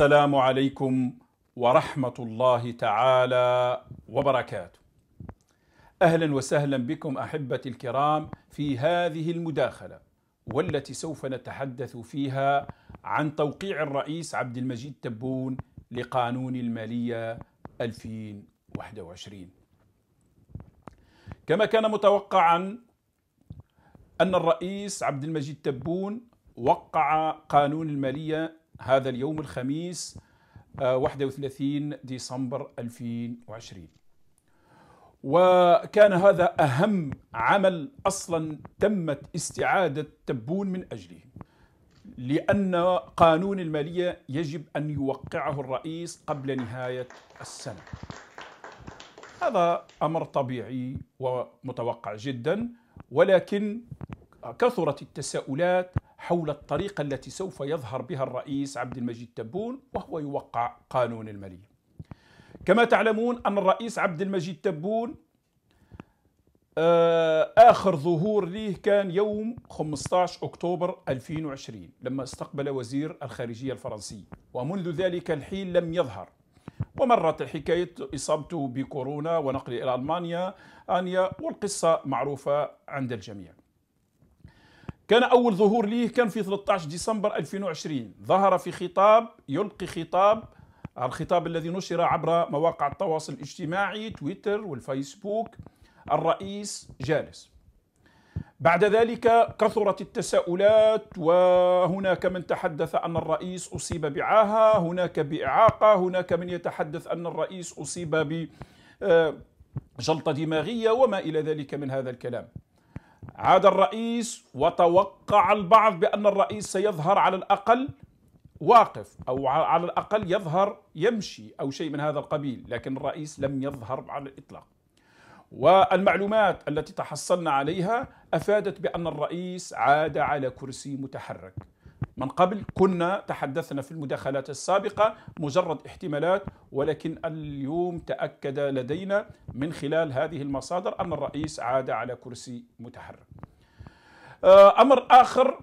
السلام عليكم ورحمة الله تعالى وبركاته. أهلا وسهلا بكم أحبتي الكرام في هذه المداخلة والتي سوف نتحدث فيها عن توقيع الرئيس عبد المجيد تبون لقانون المالية 2021. كما كان متوقعا أن الرئيس عبد المجيد تبون وقع قانون المالية هذا اليوم الخميس 31 آه، ديسمبر 2020 وكان هذا أهم عمل أصلا تمت استعادة تبون من أجله لأن قانون المالية يجب أن يوقعه الرئيس قبل نهاية السنة هذا أمر طبيعي ومتوقع جدا ولكن كثرت التساؤلات حول الطريقة التي سوف يظهر بها الرئيس عبد المجيد تبون وهو يوقع قانون المالية كما تعلمون أن الرئيس عبد المجيد تبون آه، آخر ظهور ليه كان يوم 15 أكتوبر 2020 لما استقبل وزير الخارجية الفرنسي ومنذ ذلك الحين لم يظهر ومرت حكاية إصابته بكورونا ونقله إلى ألمانيا آنيا والقصة معروفة عند الجميع كان أول ظهور ليه كان في 13 ديسمبر 2020 ظهر في خطاب يلقي خطاب الخطاب الذي نشر عبر مواقع التواصل الاجتماعي تويتر والفيسبوك الرئيس جالس بعد ذلك كثرت التساؤلات وهناك من تحدث أن الرئيس أصيب بعاهة هناك بإعاقة هناك من يتحدث أن الرئيس أصيب بجلطة آه، دماغية وما إلى ذلك من هذا الكلام عاد الرئيس وتوقع البعض بأن الرئيس سيظهر على الأقل واقف أو على الأقل يظهر يمشي أو شيء من هذا القبيل لكن الرئيس لم يظهر على الإطلاق والمعلومات التي تحصلنا عليها أفادت بأن الرئيس عاد على كرسي متحرك من قبل كنا تحدثنا في المداخلات السابقة مجرد احتمالات ولكن اليوم تأكد لدينا من خلال هذه المصادر أن الرئيس عاد على كرسي متحرك آه، أمر آخر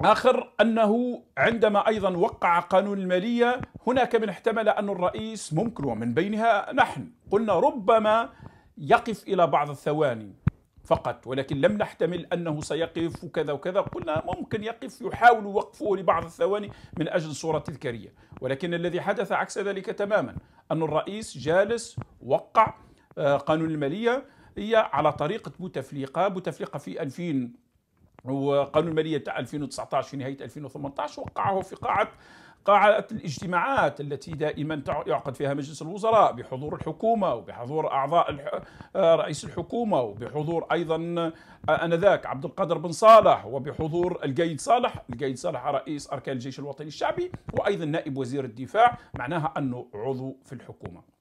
آخر أنه عندما أيضا وقع قانون المالية هناك من احتمل أن الرئيس ممكن ومن بينها نحن قلنا ربما يقف إلى بعض الثواني فقط ولكن لم نحتمل أنه سيقف كذا وكذا قلنا ممكن يقف يحاول وقفه لبعض الثواني من أجل صورة تذكارية ولكن الذي حدث عكس ذلك تماما أن الرئيس جالس وقع آه، قانون المالية هي على طريقة بوتفليقة بوتفليقة في 2000 وقانون المالية تاع 2019 في نهاية 2018 وقعه في قاعة قاعة الاجتماعات التي دائما يعقد فيها مجلس الوزراء بحضور الحكومة وبحضور أعضاء آه، رئيس الحكومة وبحضور أيضا آه، أنذاك عبد القادر بن صالح وبحضور القيد صالح القيد صالح رئيس أركان الجيش الوطني الشعبي وأيضا نائب وزير الدفاع معناها أنه عضو في الحكومة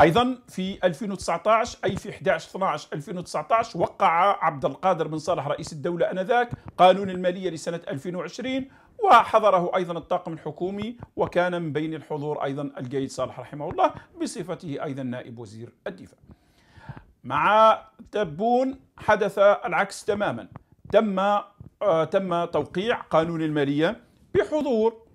ايضا في 2019 اي في 11 12 2019 وقع عبد القادر بن صالح رئيس الدوله انذاك قانون الماليه لسنه 2020 وحضره ايضا الطاقم الحكومي وكان من بين الحضور ايضا القيد صالح رحمه الله بصفته ايضا نائب وزير الدفاع. مع تبون حدث العكس تماما تم آه، تم توقيع قانون الماليه بحضور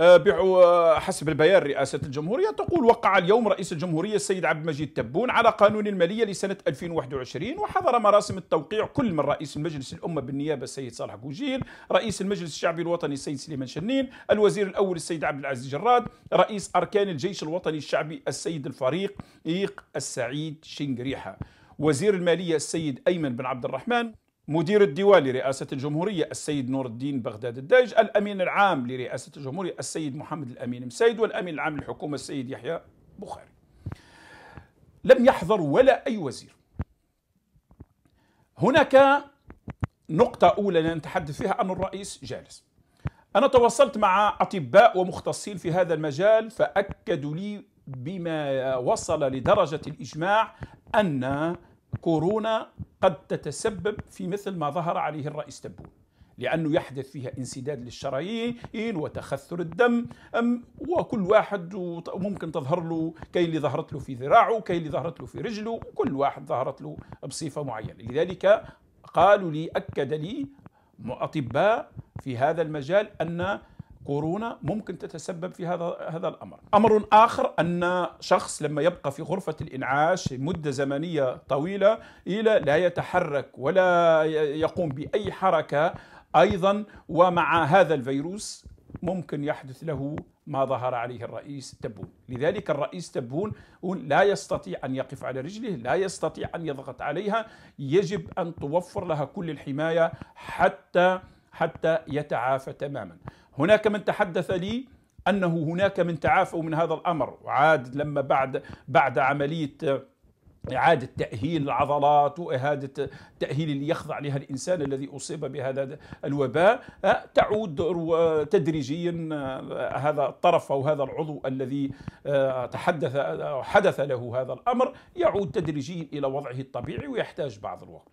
آه، آه، حسب البيان رئاسة الجمهورية تقول وقع اليوم رئيس الجمهورية السيد عبد المجيد تبون على قانون المالية لسنة 2021 وحضر مراسم التوقيع كل من رئيس المجلس الأمة بالنيابة السيد صالح كوجيل رئيس المجلس الشعبي الوطني السيد سليمان شنين الوزير الأول السيد عبد العزيز جراد رئيس أركان الجيش الوطني الشعبي السيد الفريق إيق السعيد شنقريحة وزير المالية السيد أيمن بن عبد الرحمن مدير الديوان لرئاسة الجمهورية السيد نور الدين بغداد الدايج الأمين العام لرئاسة الجمهورية السيد محمد الأمين مسيد والأمين العام للحكومة السيد يحيى بخاري لم يحضر ولا أي وزير هناك نقطة أولى نتحدث فيها أن الرئيس جالس أنا تواصلت مع أطباء ومختصين في هذا المجال فأكدوا لي بما وصل لدرجة الإجماع أن كورونا قد تتسبب في مثل ما ظهر عليه الرئيس تبون لأنه يحدث فيها انسداد للشرايين وتخثر الدم أم وكل واحد ممكن تظهر له كي اللي ظهرت له في ذراعه كي اللي ظهرت له في رجله وكل واحد ظهرت له بصفة معينة لذلك قالوا لي أكد لي أطباء في هذا المجال أن كورونا ممكن تتسبب في هذا هذا الامر. امر اخر ان شخص لما يبقى في غرفه الانعاش مده زمنيه طويله الى لا يتحرك ولا يقوم باي حركه ايضا ومع هذا الفيروس ممكن يحدث له ما ظهر عليه الرئيس تبون لذلك الرئيس تبون لا يستطيع أن يقف على رجله لا يستطيع أن يضغط عليها يجب أن توفر لها كل الحماية حتى حتى يتعافى تماما هناك من تحدث لي انه هناك من تعافوا من هذا الامر وعاد لما بعد بعد عمليه إعادة تأهيل العضلات وإعادة تأهيل اللي يخضع لها الإنسان الذي أصيب بهذا الوباء أه، تعود أه، تدريجيا أه، هذا الطرف أو هذا العضو الذي تحدث حدث له هذا الأمر يعود تدريجيا إلى وضعه الطبيعي ويحتاج بعض الوقت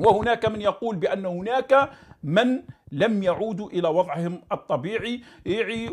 وهناك من يقول بأن هناك من لم يعودوا إلى وضعهم الطبيعي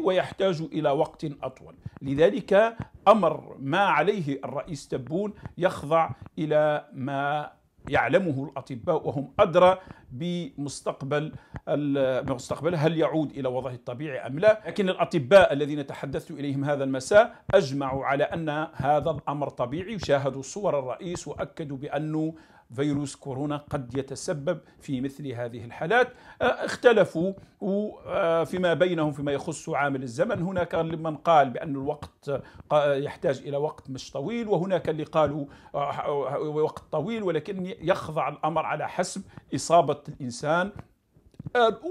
ويحتاج إلى وقت أطول لذلك أمر ما عليه الرئيس تبون يخضع إلى ما يعلمه الأطباء وهم أدرى بمستقبل المستقبل هل يعود إلى وضعه الطبيعي أم لا لكن الأطباء الذين تحدثت إليهم هذا المساء أجمعوا على أن هذا الأمر طبيعي وشاهدوا صور الرئيس وأكدوا بأنه فيروس كورونا قد يتسبب في مثل هذه الحالات آه، اختلفوا آه، فيما بينهم فيما يخص عامل الزمن هناك من قال بأن الوقت يحتاج إلى وقت مش طويل وهناك اللي قالوا آه، وقت طويل ولكن يخضع الأمر على حسب إصابة الإنسان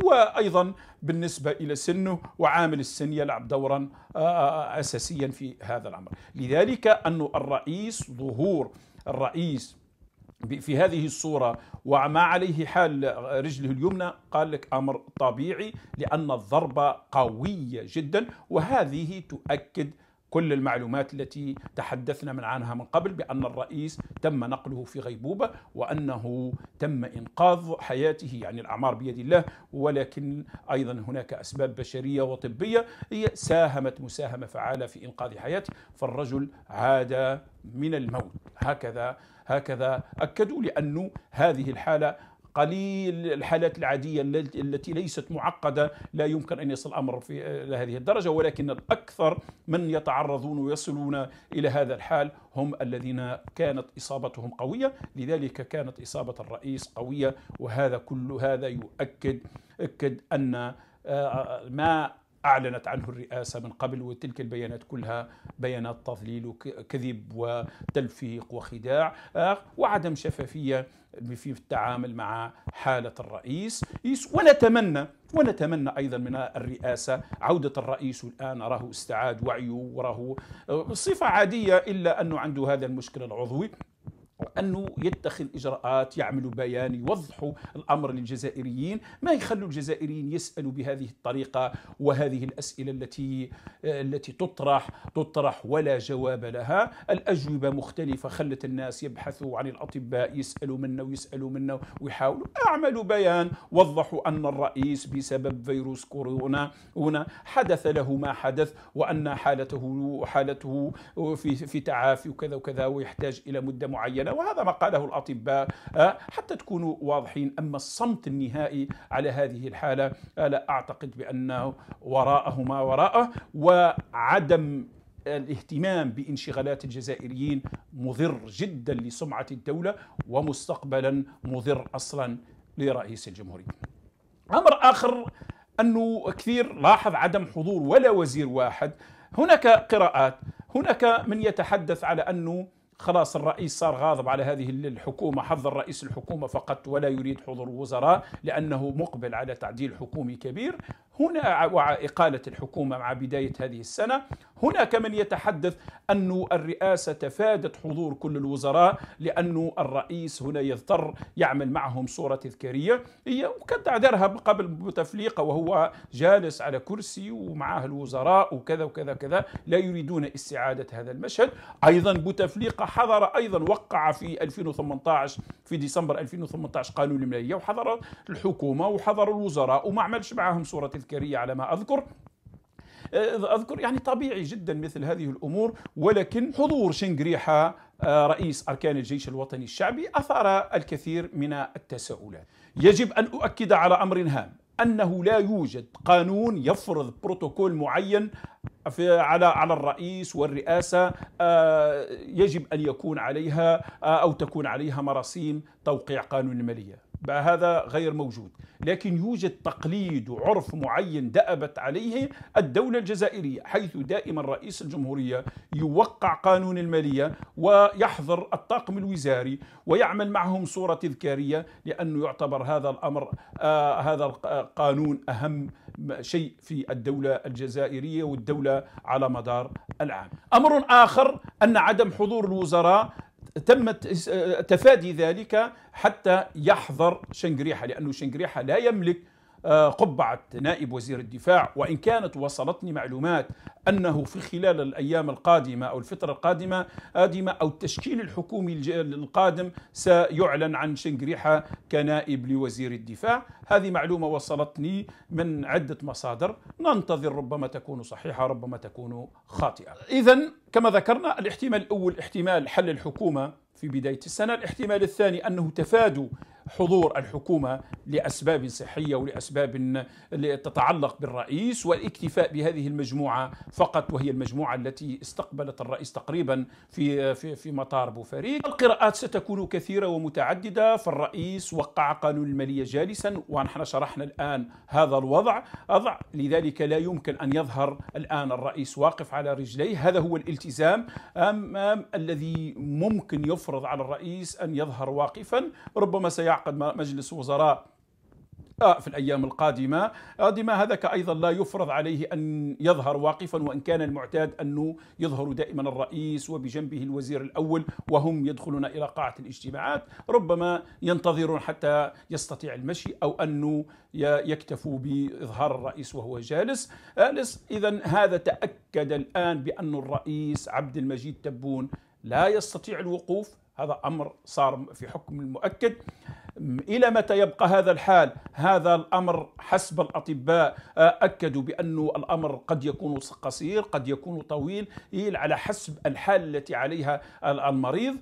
وايضا بالنسبه الى سنه وعامل السن يلعب دورا اساسيا في هذا الامر، لذلك أن الرئيس ظهور الرئيس في هذه الصورة وما عليه حال رجله اليمنى قال لك أمر طبيعي لأن الضربة قوية جدا وهذه تؤكد كل المعلومات التي تحدثنا من عنها من قبل بأن الرئيس تم نقله في غيبوبة وأنه تم إنقاذ حياته يعني الأعمار بيد الله ولكن أيضا هناك أسباب بشرية وطبية هي ساهمت مساهمة فعالة في إنقاذ حياته فالرجل عاد من الموت هكذا هكذا أكدوا لأن هذه الحالة قليل الحالات العادية التي ليست معقدة لا يمكن أن يصل الأمر في هذه الدرجة ولكن الأكثر من يتعرضون ويصلون إلى هذا الحال هم الذين كانت إصابتهم قوية لذلك كانت إصابة الرئيس قوية وهذا كل هذا يؤكد أكد أن آه، ما أعلنت عنه الرئاسة من قبل وتلك البيانات كلها بيانات تضليل وكذب وتلفيق وخداع آه، وعدم شفافية في التعامل مع حالة الرئيس ونتمنى ونتمنى أيضا من الرئاسة عودة الرئيس الآن راه استعاد وعيه وراه آه، صفة عادية إلا أنه عنده هذا المشكل العضوي انه يتخذ اجراءات يعمل بيان يوضح الامر للجزائريين ما يخلوا الجزائريين يسالوا بهذه الطريقه وهذه الاسئله التي التي تطرح تطرح ولا جواب لها الاجوبه مختلفه خلت الناس يبحثوا عن الاطباء يسالوا منه ويسالوا منه ويحاولوا اعملوا بيان وضحوا ان الرئيس بسبب فيروس كورونا هنا حدث له ما حدث وان حالته حالته في في تعافي وكذا وكذا ويحتاج الى مده معينه وهذا ما قاله الأطباء آه، حتى تكونوا واضحين أما الصمت النهائي على هذه الحالة آه، لا أعتقد بأنه وراءه ما وراءه وعدم الاهتمام بانشغالات الجزائريين مضر جدا لسمعة الدولة ومستقبلا مضر أصلا لرئيس الجمهورية أمر آخر أنه كثير لاحظ عدم حضور ولا وزير واحد هناك قراءات هناك من يتحدث على أنه خلاص الرئيس صار غاضب على هذه الحكومة حضر رئيس الحكومة فقط ولا يريد حضور وزراء لأنه مقبل على تعديل حكومي كبير هنا وإقالة الحكومة مع بداية هذه السنة هناك من يتحدث أن الرئاسة تفادت حضور كل الوزراء لأن الرئيس هنا يضطر يعمل معهم صورة تذكارية هي وكان تعذرها قبل بوتفليقة وهو جالس على كرسي ومعه الوزراء وكذا وكذا كذا لا يريدون استعادة هذا المشهد أيضا بوتفليقة حضر أيضا وقع في 2018 في ديسمبر 2018 قانون المالية وحضر الحكومة وحضر الوزراء وما عملش معهم صورة تذكارية على ما أذكر اذكر يعني طبيعي جدا مثل هذه الامور ولكن حضور شنقريحه آه، رئيس اركان الجيش الوطني الشعبي اثار الكثير من التساؤلات. يجب ان اؤكد على امر هام انه لا يوجد قانون يفرض بروتوكول معين في على على الرئيس والرئاسه آه، يجب ان يكون عليها آه، او تكون عليها مراسيم توقيع قانون الماليه بقى هذا غير موجود لكن يوجد تقليد وعرف معين دأبت عليه الدولة الجزائرية حيث دائما رئيس الجمهورية يوقع قانون المالية ويحضر الطاقم الوزاري ويعمل معهم صورة تذكارية لأنه يعتبر هذا الأمر آه هذا القانون أهم شيء في الدولة الجزائرية والدولة على مدار العام أمر آخر أن عدم حضور الوزراء تم آه، تفادي ذلك حتى يحظر شنقريحه لانه شنقريحه لا يملك آه، قبعة نائب وزير الدفاع وإن كانت وصلتني معلومات أنه في خلال الأيام القادمة أو الفترة القادمة قادمة أو التشكيل الحكومي القادم سيعلن عن شنقريحة كنائب لوزير الدفاع هذه معلومة وصلتني من عدة مصادر ننتظر ربما تكون صحيحة ربما تكون خاطئة إذا كما ذكرنا الاحتمال الأول احتمال حل الحكومة في بداية السنة الاحتمال الثاني أنه تفادوا حضور الحكومة لأسباب صحية ولأسباب تتعلق بالرئيس والاكتفاء بهذه المجموعة فقط وهي المجموعة التي استقبلت الرئيس تقريبا في في في مطار بوفريق القراءات ستكون كثيرة ومتعددة فالرئيس وقع قانون المالية جالسا ونحن شرحنا الآن هذا الوضع أضع لذلك لا يمكن أن يظهر الآن الرئيس واقف على رجليه هذا هو الالتزام أم, أم الذي ممكن يفرض على الرئيس أن يظهر واقفا ربما سيعقل يتعقد مجلس وزراء آه، في الأيام القادمة آه، دماء هذاك أيضا لا يفرض عليه أن يظهر واقفا وإن كان المعتاد أنه يظهر دائما الرئيس وبجنبه الوزير الأول وهم يدخلون إلى قاعة الاجتماعات ربما ينتظرون حتى يستطيع المشي أو أنه يكتفوا بإظهار الرئيس وهو جالس آه، إذا هذا تأكد الآن بأن الرئيس عبد المجيد تبون لا يستطيع الوقوف هذا أمر صار في حكم المؤكد إلى متى يبقى هذا الحال؟ هذا الأمر حسب الأطباء آه، أكدوا بأن الأمر قد يكون قصير قد يكون طويل على حسب الحال التي عليها المريض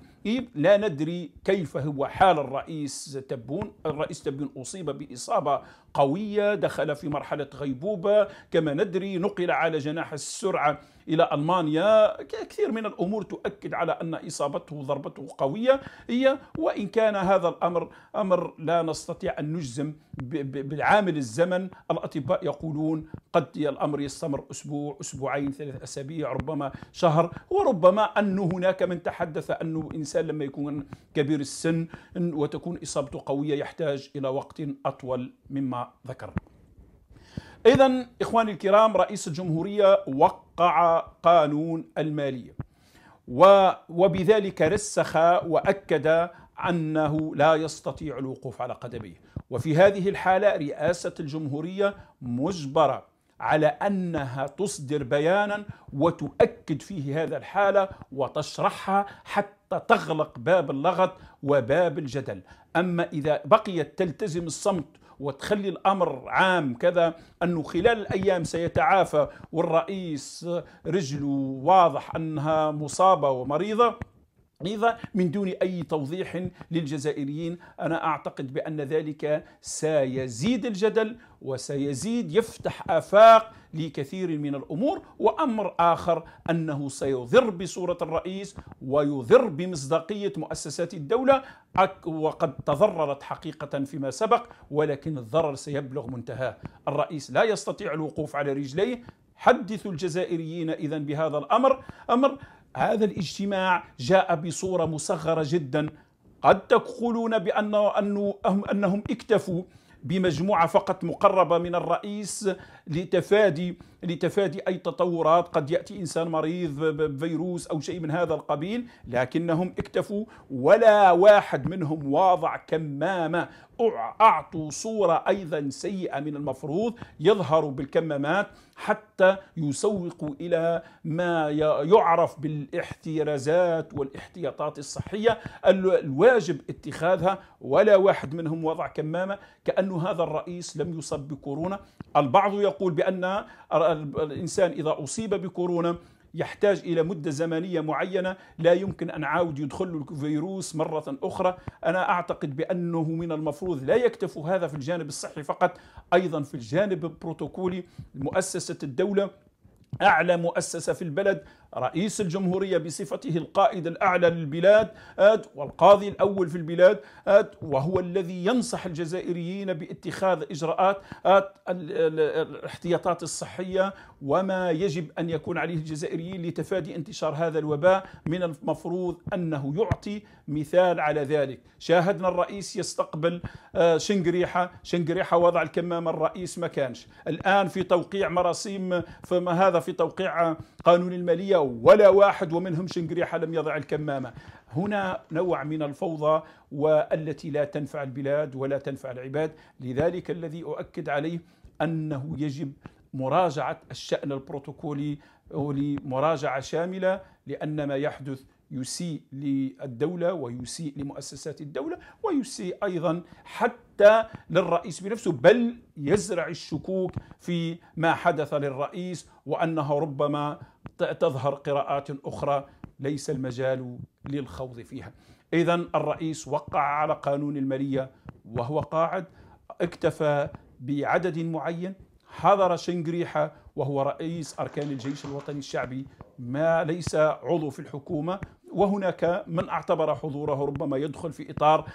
لا ندري كيف هو حال الرئيس تبون الرئيس تبون أصيب بإصابة قوية دخل في مرحلة غيبوبة كما ندري نقل على جناح السرعة إلى ألمانيا كثير من الأمور تؤكد على أن إصابته ضربته قوية هي وإن كان هذا الأمر أمر امر لا نستطيع ان نجزم بالعامل الزمن الاطباء يقولون قد الامر يستمر اسبوع اسبوعين ثلاث اسابيع ربما شهر وربما ان هناك من تحدث انه الانسان لما يكون كبير السن وتكون اصابته قويه يحتاج الى وقت اطول مما ذكر اذا اخواني الكرام رئيس الجمهوريه وقع قانون الماليه وبذلك رسخ واكد أنه لا يستطيع الوقوف على قدميه وفي هذه الحالة رئاسة الجمهورية مجبرة على أنها تصدر بيانا وتؤكد فيه هذا الحالة وتشرحها حتى تغلق باب اللغط وباب الجدل أما إذا بقيت تلتزم الصمت وتخلي الامر عام كذا انه خلال الايام سيتعافى والرئيس رجله واضح انها مصابه ومريضه ايضا من دون اي توضيح للجزائريين انا اعتقد بان ذلك سيزيد الجدل وسيزيد يفتح افاق لكثير من الامور وامر اخر انه سيضر بصوره الرئيس ويضر بمصداقيه مؤسسات الدوله وقد تضررت حقيقه فيما سبق ولكن الضرر سيبلغ منتهاه الرئيس لا يستطيع الوقوف على رجليه حدثوا الجزائريين اذا بهذا الامر امر هذا الاجتماع جاء بصورة مصغرة جدا قد تقولون بأن أنهم اكتفوا بمجموعة فقط مقربة من الرئيس لتفادي لتفادي اي تطورات قد ياتي انسان مريض بفيروس او شيء من هذا القبيل لكنهم اكتفوا ولا واحد منهم واضع كمامه اعطوا صوره ايضا سيئه من المفروض يظهروا بالكمامات حتى يسوقوا الى ما يعرف بالاحترازات والاحتياطات الصحيه الواجب اتخاذها ولا واحد منهم وضع كمامه كانه هذا الرئيس لم يصب بكورونا البعض يقول يقول بأن الإنسان إذا أصيب بكورونا يحتاج إلى مدة زمنية معينة لا يمكن أن عاود يدخل الفيروس مرة أخرى أنا أعتقد بأنه من المفروض لا يكتفوا هذا في الجانب الصحي فقط أيضا في الجانب البروتوكولي مؤسسة الدولة أعلى مؤسسة في البلد رئيس الجمهورية بصفته القائد الأعلى للبلاد والقاضي الأول في البلاد وهو الذي ينصح الجزائريين باتخاذ إجراءات الاحتياطات الصحية وما يجب أن يكون عليه الجزائريين لتفادي انتشار هذا الوباء من المفروض أنه يعطي مثال على ذلك شاهدنا الرئيس يستقبل شنقريحة شنقريحة وضع الكمامة الرئيس ما كانش الآن في توقيع مراسيم فما هذا في توقيع قانون المالية ولا واحد ومنهم شنقريحة لم يضع الكمامة هنا نوع من الفوضى والتي لا تنفع البلاد ولا تنفع العباد لذلك الذي أؤكد عليه أنه يجب مراجعة الشأن البروتوكولي لمراجعة شاملة لأن ما يحدث يسيء للدولة ويسيء لمؤسسات الدولة ويسيء أيضا حتى للرئيس بنفسه بل يزرع الشكوك في ما حدث للرئيس وأنه ربما تظهر قراءات أخرى ليس المجال للخوض فيها إذا الرئيس وقع على قانون المالية وهو قاعد اكتفى بعدد معين حضر شنغريحة وهو رئيس أركان الجيش الوطني الشعبي ما ليس عضو في الحكومة وهناك من اعتبر حضوره ربما يدخل في اطار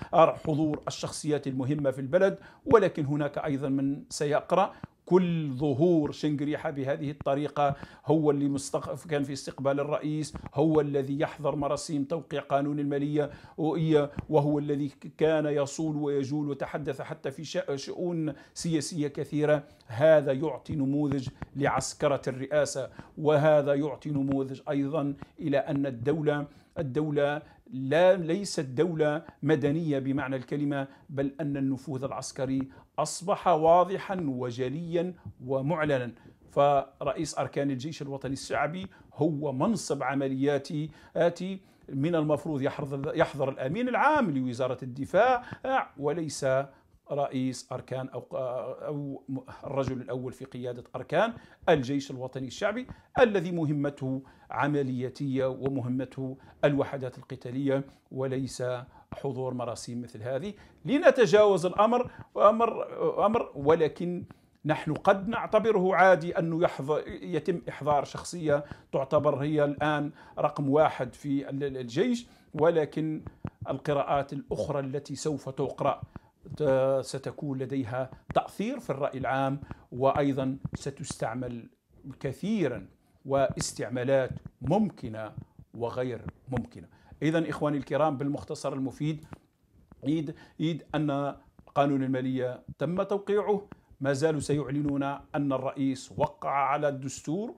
حضور الشخصيات المهمه في البلد ولكن هناك ايضا من سيقرا كل ظهور شنقريحة بهذه الطريقة هو اللي مستق... كان في استقبال الرئيس هو الذي يحضر مراسيم توقيع قانون المالية وهو الذي كان يصول ويجول وتحدث حتى في شؤون سياسية كثيرة هذا يعطي نموذج لعسكرة الرئاسة وهذا يعطي نموذج ايضا الى ان الدوله الدولة لا ليست دولة مدنية بمعنى الكلمة بل أن النفوذ العسكري أصبح واضحا وجليا ومعلنا فرئيس أركان الجيش الوطني الشعبي هو منصب عملياتي آتي من المفروض يحضر, يحضر الأمين العام لوزارة الدفاع آه، وليس رئيس أركان أو, أو الرجل الأول في قيادة أركان الجيش الوطني الشعبي الذي مهمته عملياتية ومهمته الوحدات القتالية وليس حضور مراسيم مثل هذه لنتجاوز الأمر أمر أمر ولكن نحن قد نعتبره عادي أنه يحظ... يتم إحضار شخصية تعتبر هي الآن رقم واحد في الجيش ولكن القراءات الأخرى التي سوف تقرأ ستكون لديها تأثير في الرأي العام وأيضا ستستعمل كثيرا واستعمالات ممكنة وغير ممكنة إذا إخواني الكرام بالمختصر المفيد عيد عيد أن قانون المالية تم توقيعه ما زالوا سيعلنون أن الرئيس وقع على الدستور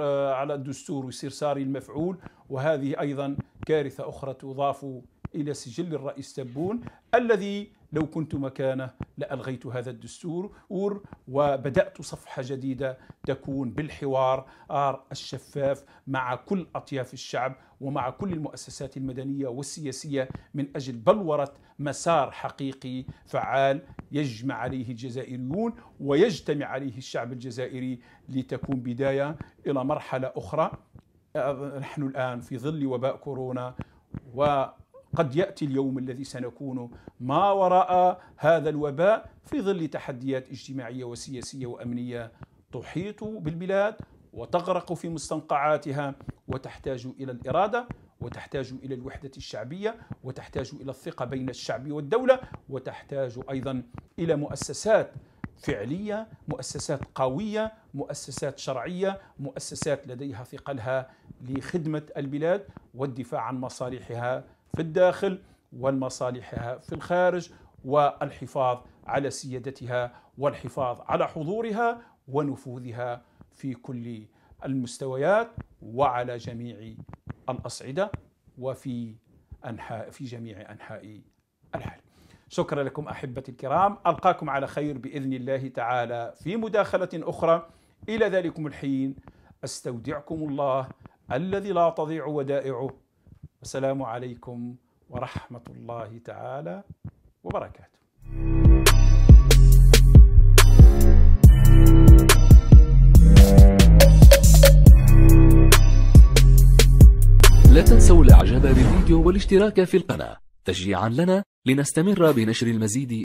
آه، على الدستور ساري المفعول وهذه أيضا كارثة أخرى تضاف إلى سجل الرئيس تبون الذي لو كنت مكانه لألغيت هذا الدستور وبدأت صفحة جديدة تكون بالحوار الشفاف مع كل أطياف الشعب ومع كل المؤسسات المدنية والسياسية من أجل بلورة مسار حقيقي فعال يجمع عليه الجزائريون ويجتمع عليه الشعب الجزائري لتكون بداية إلى مرحلة أخرى آه، نحن الآن في ظل وباء كورونا و قد ياتي اليوم الذي سنكون ما وراء هذا الوباء في ظل تحديات اجتماعيه وسياسيه وامنيه تحيط بالبلاد وتغرق في مستنقعاتها وتحتاج الى الاراده وتحتاج الى الوحده الشعبيه وتحتاج الى الثقه بين الشعب والدوله وتحتاج ايضا الى مؤسسات فعليه مؤسسات قويه مؤسسات شرعيه مؤسسات لديها ثقلها لخدمه البلاد والدفاع عن مصالحها في الداخل والمصالحها في الخارج والحفاظ على سيادتها والحفاظ على حضورها ونفوذها في كل المستويات وعلى جميع الاصعده وفي انحاء في جميع انحاء العالم. شكرا لكم احبتي الكرام، القاكم على خير باذن الله تعالى في مداخله اخرى الى ذلكم الحين استودعكم الله الذي لا تضيع ودائعه والسلام عليكم ورحمه الله تعالى وبركاته لا تنسوا الاعجاب بالفيديو والاشتراك في القناة تشجيعا لنا لنستمر بنشر المزيد